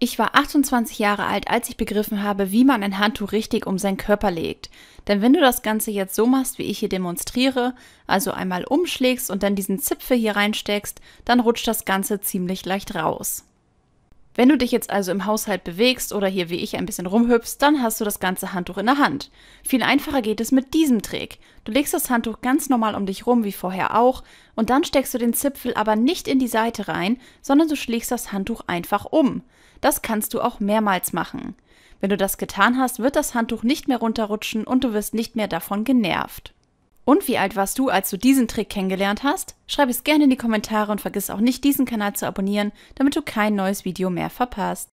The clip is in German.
Ich war 28 Jahre alt, als ich begriffen habe, wie man ein Handtuch richtig um seinen Körper legt. Denn wenn du das Ganze jetzt so machst, wie ich hier demonstriere, also einmal umschlägst und dann diesen Zipfel hier reinsteckst, dann rutscht das Ganze ziemlich leicht raus. Wenn du dich jetzt also im Haushalt bewegst oder hier wie ich ein bisschen rumhüpfst, dann hast du das ganze Handtuch in der Hand. Viel einfacher geht es mit diesem Trick. Du legst das Handtuch ganz normal um dich rum, wie vorher auch, und dann steckst du den Zipfel aber nicht in die Seite rein, sondern du schlägst das Handtuch einfach um. Das kannst du auch mehrmals machen. Wenn du das getan hast, wird das Handtuch nicht mehr runterrutschen und du wirst nicht mehr davon genervt. Und wie alt warst du, als du diesen Trick kennengelernt hast? Schreib es gerne in die Kommentare und vergiss auch nicht, diesen Kanal zu abonnieren, damit du kein neues Video mehr verpasst.